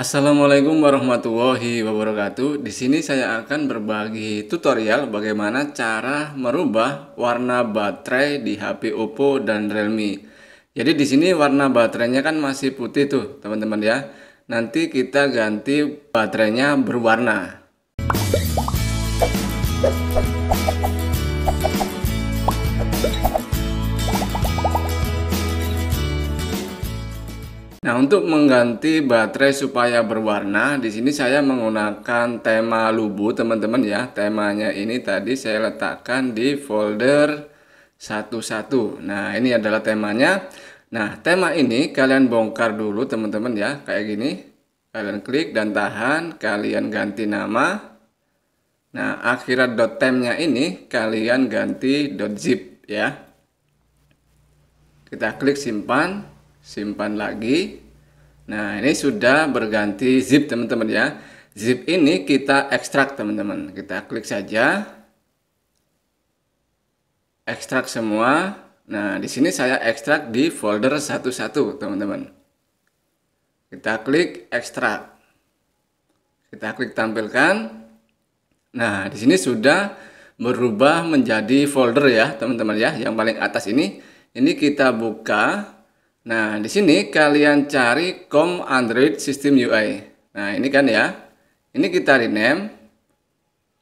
Assalamualaikum warahmatullahi wabarakatuh. Di sini saya akan berbagi tutorial bagaimana cara merubah warna baterai di HP Oppo dan Realme. Jadi di sini warna baterainya kan masih putih tuh, teman-teman ya. Nanti kita ganti baterainya berwarna. Nah, untuk mengganti baterai supaya berwarna, di sini saya menggunakan tema lubu, teman-teman ya. Temanya ini tadi saya letakkan di folder satu-satu. Nah, ini adalah temanya. Nah, tema ini kalian bongkar dulu, teman-teman ya, kayak gini. Kalian klik dan tahan, kalian ganti nama. Nah, akhirat .temnya ini kalian ganti .zip ya. Kita klik simpan simpan lagi nah ini sudah berganti zip teman-teman ya zip ini kita ekstrak teman-teman kita klik saja ekstrak semua nah di sini saya ekstrak di folder satu-satu teman-teman kita klik ekstrak kita klik tampilkan nah di sini sudah berubah menjadi folder ya teman-teman ya yang paling atas ini ini kita buka Nah, di sini kalian cari com Android System UI. Nah, ini kan ya. Ini kita rename.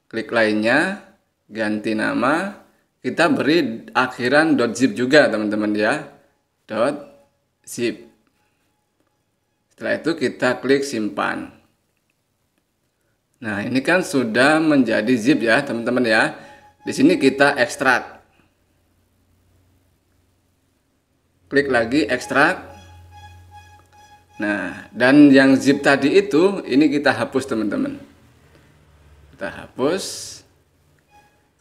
Klik lainnya, ganti nama. Kita beri akhiran .zip juga, teman-teman ya. .zip. Setelah itu kita klik simpan. Nah, ini kan sudah menjadi zip ya, teman-teman ya. Di sini kita ekstrak. klik lagi ekstrak nah dan yang zip tadi itu ini kita hapus teman-teman kita hapus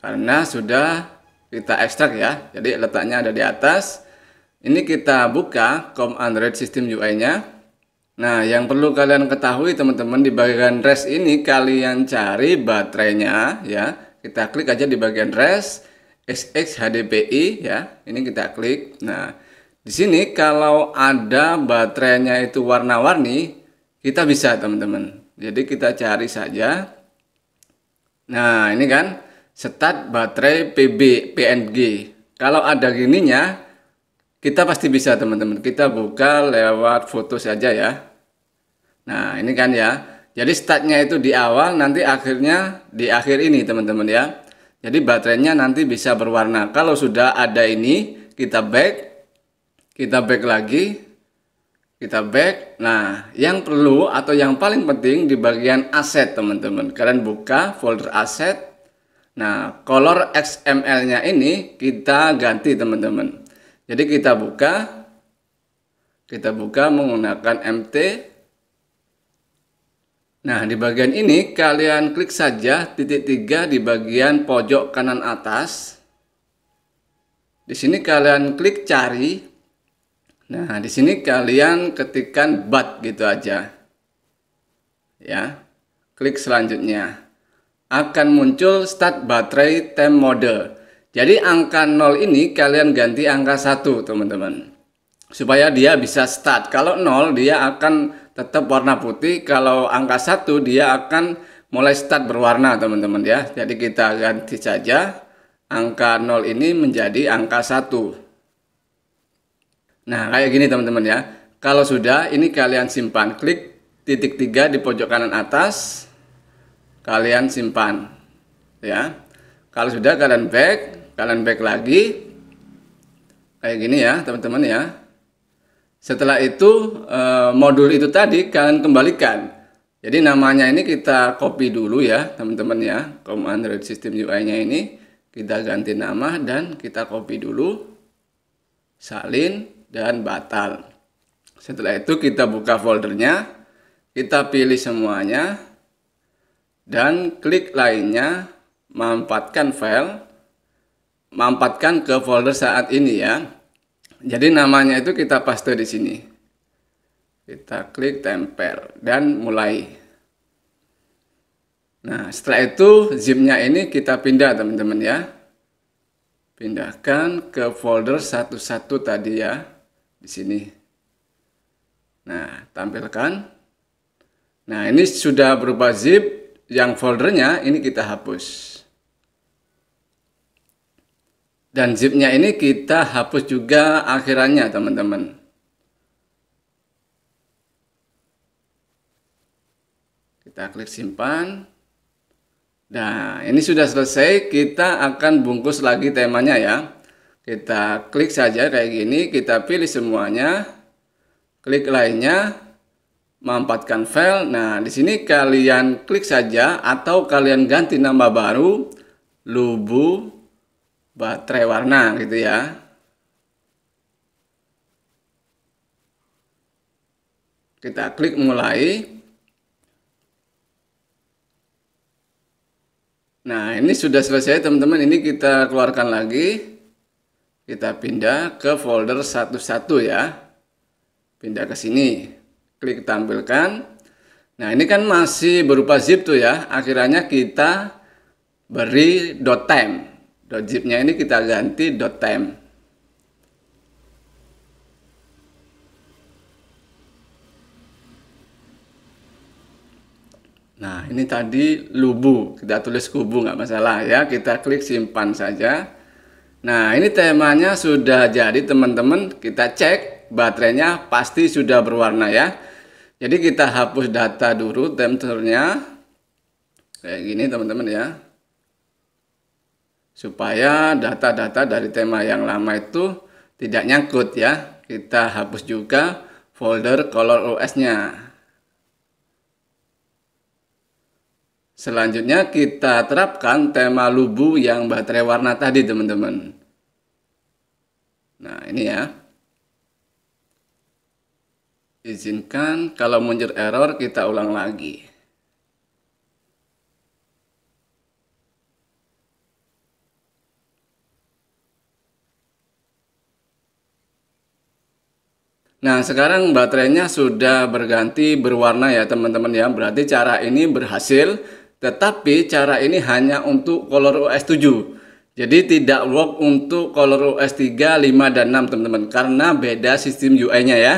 karena sudah kita ekstrak ya jadi letaknya ada di atas ini kita buka com android system UI nya nah yang perlu kalian ketahui teman-teman di bagian rest ini kalian cari baterainya ya kita klik aja di bagian rest xx HDPI ya ini kita klik nah di sini kalau ada baterainya itu warna-warni, kita bisa teman-teman. Jadi kita cari saja. Nah, ini kan start baterai PB PNG. Kalau ada gininya, kita pasti bisa teman-teman. Kita buka lewat foto saja ya. Nah, ini kan ya. Jadi startnya itu di awal, nanti akhirnya di akhir ini teman-teman ya. Jadi baterainya nanti bisa berwarna. Kalau sudah ada ini, kita back kita back lagi kita back nah yang perlu atau yang paling penting di bagian aset teman-teman kalian buka folder aset nah color xml nya ini kita ganti teman-teman jadi kita buka kita buka menggunakan mt Nah, di bagian ini kalian klik saja titik tiga di bagian pojok kanan atas. Di sini kalian klik cari Nah, di sini kalian ketikkan bat gitu aja. Ya. Klik selanjutnya. Akan muncul start baterai time mode. Jadi angka 0 ini kalian ganti angka 1, teman-teman. Supaya dia bisa start. Kalau 0 dia akan tetap warna putih, kalau angka 1 dia akan mulai start berwarna, teman-teman ya. Jadi kita ganti saja angka 0 ini menjadi angka 1. Nah, kayak gini teman-teman ya. Kalau sudah, ini kalian simpan. Klik titik tiga di pojok kanan atas. Kalian simpan. Ya. Kalau sudah, kalian back. Kalian back lagi. Kayak gini ya, teman-teman ya. Setelah itu, eh, modul itu tadi kalian kembalikan. Jadi namanya ini kita copy dulu ya, teman-teman ya. Command Android System UI-nya ini. Kita ganti nama dan kita copy dulu. Salin dan batal. Setelah itu kita buka foldernya, kita pilih semuanya, dan klik lainnya, mampatkan file, mampatkan ke folder saat ini ya. Jadi namanya itu kita paste di sini. Kita klik tempel dan mulai. Nah, setelah itu zipnya ini kita pindah teman-teman ya. Pindahkan ke folder satu-satu tadi ya di sini. Nah, tampilkan. Nah, ini sudah berupa zip yang foldernya ini kita hapus. Dan zipnya ini kita hapus juga akhirannya, teman-teman. Kita klik simpan. Nah, ini sudah selesai. Kita akan bungkus lagi temanya ya. Kita klik saja kayak gini, kita pilih semuanya, klik lainnya, mampatkan file. Nah, di sini kalian klik saja atau kalian ganti nama baru lubu baterai warna gitu ya. Kita klik mulai. Nah, ini sudah selesai teman-teman. Ini kita keluarkan lagi. Kita pindah ke folder satu-satu ya. Pindah ke sini. Klik tampilkan. Nah, ini kan masih berupa zip tuh ya. Akhirnya kita beri .time. .zipnya ini kita ganti .time. Nah, ini tadi lubu, kita tulis kubu nggak masalah ya, kita klik simpan saja. Nah, ini temanya sudah jadi teman-teman. Kita cek baterainya pasti sudah berwarna ya. Jadi kita hapus data dulu temperaturnya. Kayak gini teman-teman ya. Supaya data-data dari tema yang lama itu tidak nyangkut ya. Kita hapus juga folder color OS-nya. Selanjutnya kita terapkan tema lubu yang baterai warna tadi teman-teman. Nah, ini ya. Izinkan kalau muncul error kita ulang lagi. Nah, sekarang baterainya sudah berganti berwarna ya teman-teman ya. Berarti cara ini berhasil, tetapi cara ini hanya untuk color OS 7. Jadi tidak work untuk color OS 3, 5, dan 6 teman-teman karena beda sistem UI-nya ya.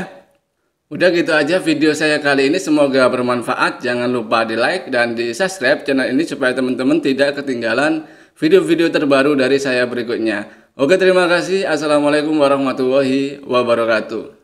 Udah gitu aja video saya kali ini semoga bermanfaat. Jangan lupa di like dan di subscribe channel ini supaya teman-teman tidak ketinggalan video-video terbaru dari saya berikutnya. Oke terima kasih. Assalamualaikum warahmatullahi wabarakatuh.